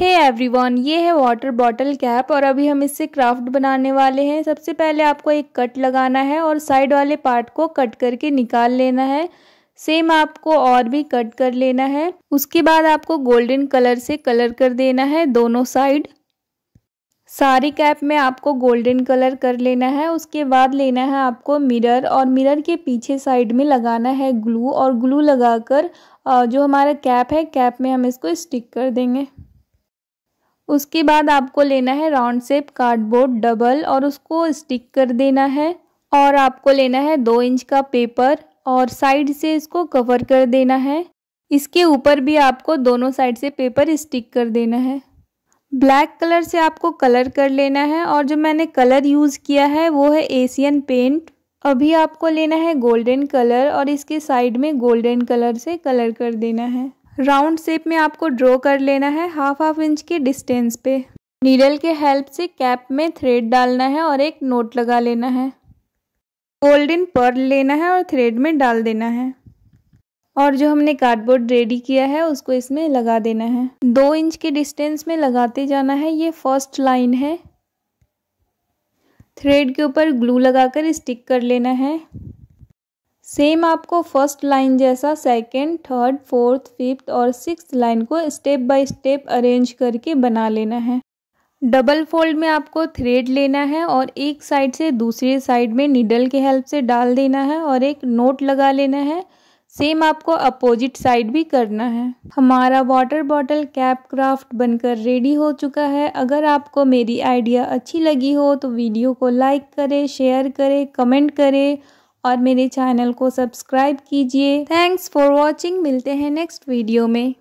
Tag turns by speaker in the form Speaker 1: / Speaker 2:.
Speaker 1: हे hey everyone ये है water bottle cap और अभी हम इससे क्राफ्ट बनाने वाले हैं सबसे पहले आपको एक कट लगाना है और साइड वाले पार्ट को कट करके निकाल लेना है सेम आपको और भी कट कर लेना है उसके बाद आपको गोल्डन कलर से कलर कर देना है दोनों साइड सारी कैप में आपको गोल्डन कलर कर लेना है उसके बाद लेना है आपको मिरर और मिरर के पीछे साइड में लगाना है ग्लू और ग्लू लगाकर जो हमारा कैप है कैप में हम इसको स्टिक कर देंगे उसके बाद आपको लेना है राउंड शेप कार्डबोर्ड डबल और उसको स्टिक कर देना है और आपको लेना है दो इंच का पेपर और साइड से इसको कवर कर देना है इसके ऊपर भी आपको दोनों साइड से पेपर स्टिक कर देना है ब्लैक कलर से आपको कलर कर लेना है और जो मैंने कलर यूज़ किया है वो है एशियन पेंट अभी आपको लेना है गोल्डन कलर और इसके साइड में गोल्डन कलर से कलर कर देना है राउंड शेप में आपको ड्रॉ कर लेना है हाफ हाफ इंच के डिस्टेंस पे नीडल के हेल्प से कैप में थ्रेड डालना है और एक नोट लगा लेना है गोल्डन पर्ल लेना है और थ्रेड में डाल देना है और जो हमने कार्डबोर्ड रेडी किया है उसको इसमें लगा देना है दो इंच के डिस्टेंस में लगाते जाना है ये फर्स्ट लाइन है थ्रेड के ऊपर ग्लू लगाकर स्टिक कर लेना है सेम आपको फर्स्ट लाइन जैसा सेकंड, थर्ड फोर्थ फिफ्थ और सिक्स लाइन को स्टेप बाय स्टेप अरेंज करके बना लेना है डबल फोल्ड में आपको थ्रेड लेना है और एक साइड से दूसरी साइड में निडल के हेल्प से डाल देना है और एक नोट लगा लेना है सेम आपको अपोजिट साइड भी करना है हमारा वाटर बॉटल कैप क्राफ्ट बनकर रेडी हो चुका है अगर आपको मेरी आइडिया अच्छी लगी हो तो वीडियो को लाइक करें शेयर करें कमेंट करें और मेरे चैनल को सब्सक्राइब कीजिए थैंक्स फॉर वॉचिंग मिलते हैं नेक्स्ट वीडियो में